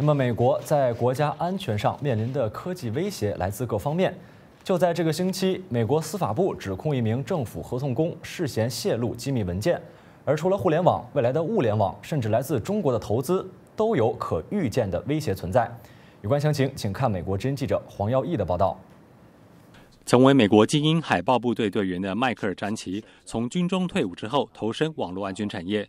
那么，美国在国家安全上面临的科技威胁来自各方面。就在这个星期，美国司法部指控一名政府合同工涉嫌泄露机密文件。而除了互联网，未来的物联网，甚至来自中国的投资，都有可预见的威胁存在。有关详情，请看美国之音记者黄耀毅的报道。成为美国精英海豹部队队员的迈克尔·詹奇，从军中退伍之后，投身网络安全产业。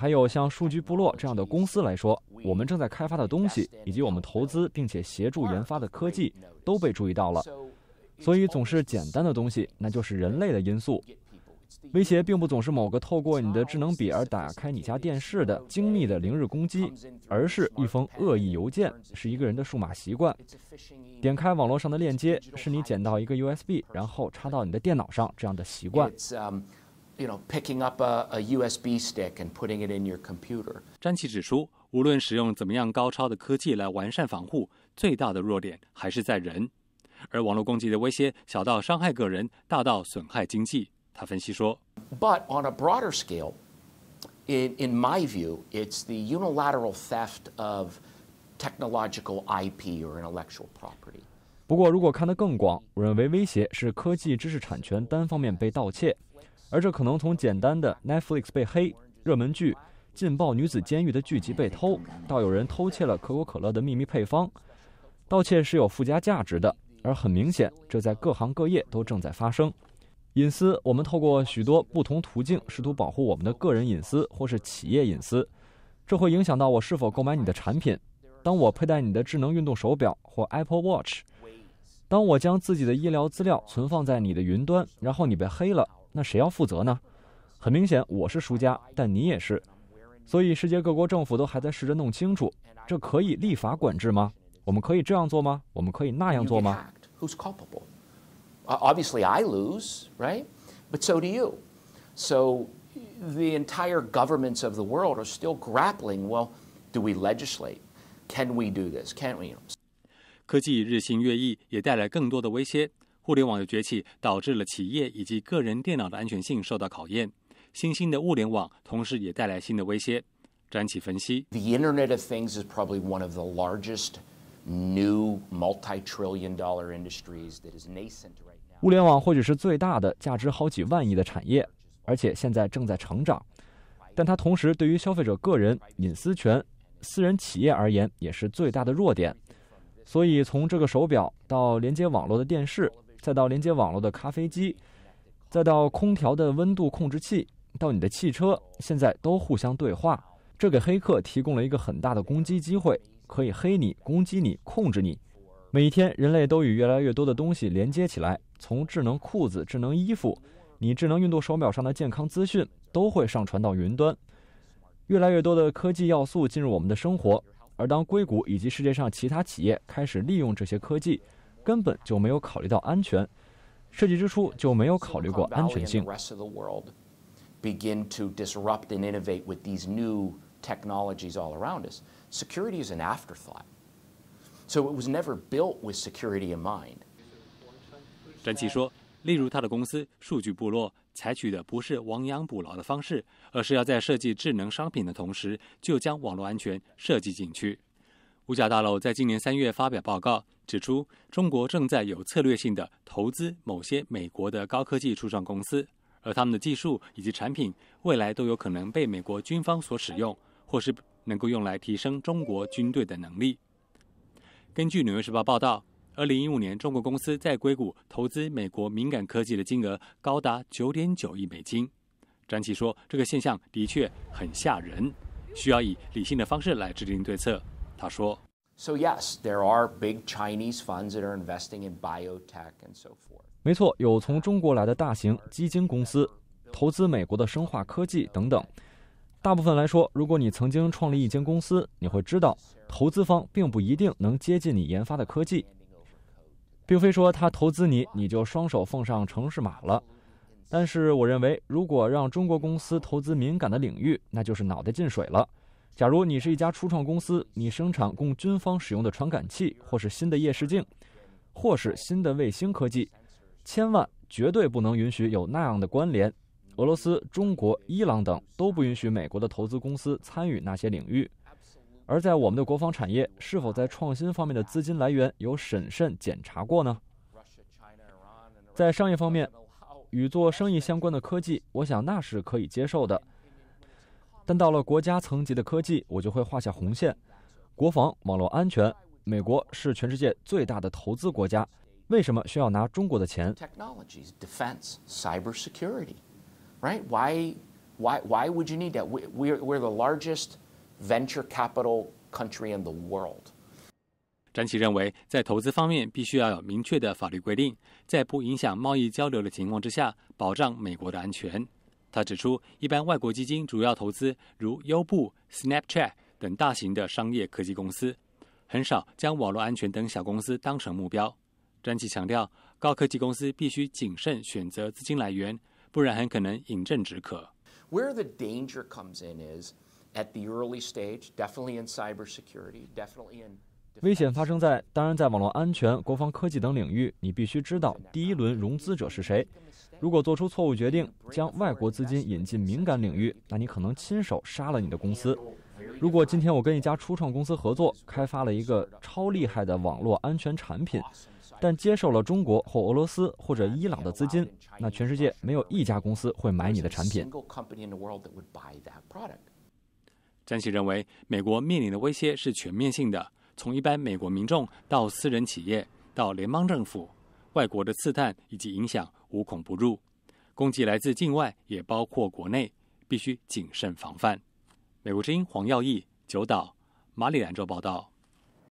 还有像数据部落这样的公司来说，我们正在开发的东西，以及我们投资并且协助研发的科技，都被注意到了。所以总是简单的东西，那就是人类的因素。威胁并不总是某个透过你的智能笔而打开你家电视的精密的零日攻击，而是一封恶意邮件，是一个人的数码习惯。点开网络上的链接，是你捡到一个 U S B，然后插到你的电脑上这样的习惯。you your know, computer. up USB putting picking stick and in it a, a 詹奇指出，无论使用怎么样高超的科技来完善防护，最大的弱点还是在人。而网络攻击的威胁，小到伤害个人，大到损害经济。他分析说。But on a broader scale, in in my view, it's the unilateral theft of technological IP or intellectual property. 不过，如果看得更广，我认为威胁是科技知识产权单方面被盗窃。而这可能从简单的 Netflix 被黑、热门剧《劲爆女子监狱》的剧集被偷，到有人偷窃了可口可乐的秘密配方。盗窃是有附加价值的，而很明显，这在各行各业都正在发生。隐私，我们透过许多不同途径试图保护我们的个人隐私或是企业隐私。这会影响到我是否购买你的产品。当我佩戴你的智能运动手表或 Apple Watch，当我将自己的医疗资料存放在你的云端，然后你被黑了。那谁要负责呢？很明显，我是输家，但你也是。所以，世界各国政府都还在试着弄清楚，这可以立法管制吗？我们可以这样做吗？我们可以那样做吗？科技日新月异，也带来更多的威胁。物联网的崛起导致了企业以及个人电脑的安全性受到考验。新兴的物联网同时也带来新的威胁。专企分析：The Internet of Things is probably one of the largest new multi-trillion-dollar industries that is nascent right now. 物联网或许是最大的、价值好几万亿的产业，而且现在正在成长。但它同时对于消费者个人隐私权、私人企业而言，也是最大的弱点。所以，从这个手表到连接网络的电视。再到连接网络的咖啡机，再到空调的温度控制器，到你的汽车，现在都互相对话，这给黑客提供了一个很大的攻击机会，可以黑你、攻击你、控制你。每天，人类都与越来越多的东西连接起来，从智能裤子、智能衣服，你智能运动手表上的健康资讯，都会上传到云端。越来越多的科技要素进入我们的生活，而当硅谷以及世界上其他企业开始利用这些科技，根本就没有考虑到安全，设计之初就没有考虑过安全性。所以，它没有考虑过安全性。所以，它没有考虑过安全性。所以，它没有考虑过安全 e 所以，它没有考虑过安全性。所以，e c 有考虑过安全性。所以，它没有考虑过安全性。所以，它没有考虑过安全性。所以，它没有考虑过安全性。所以，它没有考虑过安全性。所以，安全性。所以，它安全五角大楼在今年三月发表报告，指出中国正在有策略性的投资某些美国的高科技初创公司，而他们的技术以及产品未来都有可能被美国军方所使用，或是能够用来提升中国军队的能力。根据《纽约时报》报道，二零一五年中国公司在硅谷投资美国敏感科技的金额高达九点九亿美金。张琪说，这个现象的确很吓人，需要以理性的方式来制定对策。他说 so yes there are big chinese funds that are investing in biotech and so forth 没错有从中国来的大型基金公司投资美国的生化科技等等大部分来说如果你曾经创立一间公司你会知道投资方并不一定能接近你研发的科技并非说他投资你你就双手奉上城市马了但是我认为如果让中国公司投资敏感的领域那就是脑袋进水了假如你是一家初创公司，你生产供军方使用的传感器，或是新的夜视镜，或是新的卫星科技，千万绝对不能允许有那样的关联。俄罗斯、中国、伊朗等都不允许美国的投资公司参与那些领域。而在我们的国防产业，是否在创新方面的资金来源有审慎检查过呢？在商业方面，与做生意相关的科技，我想那是可以接受的。但到了国家层级的科技，我就会画下红线。国防、网络安全，美国是全世界最大的投资国家，为什么需要拿中国的钱？Technologies, defense, cybersecurity, right? Why, why, why would you need that? We're w e we're the largest venture capital country in the world. 詹奇认为，在投资方面必须要有明确的法律规定，在不影响贸易交流的情况之下，保障美国的安全。他指出，一般外国基金主要投资如优步、Snapchat 等大型的商业科技公司，很少将网络安全等小公司当成目标。专辑强调，高科技公司必须谨慎选择资金来源，不然很可能饮鸩止渴。Where the danger comes in is at the early stage, definitely in cybersecurity, definitely in 危险发生在，当然，在网络安全、国防科技等领域，你必须知道第一轮融资者是谁。如果做出错误决定，将外国资金引进敏感领域，那你可能亲手杀了你的公司。如果今天我跟一家初创公司合作，开发了一个超厉害的网络安全产品，但接受了中国或俄罗斯或者伊朗的资金，那全世界没有一家公司会买你的产品。詹奇认为，美国面临的威胁是全面性的。从一般美国民众到私人企业，到联邦政府，外国的刺探以及影响无孔不入，攻击来自境外，也包括国内，必须谨慎防范。美国之音黄耀义、九岛、马里兰州报道。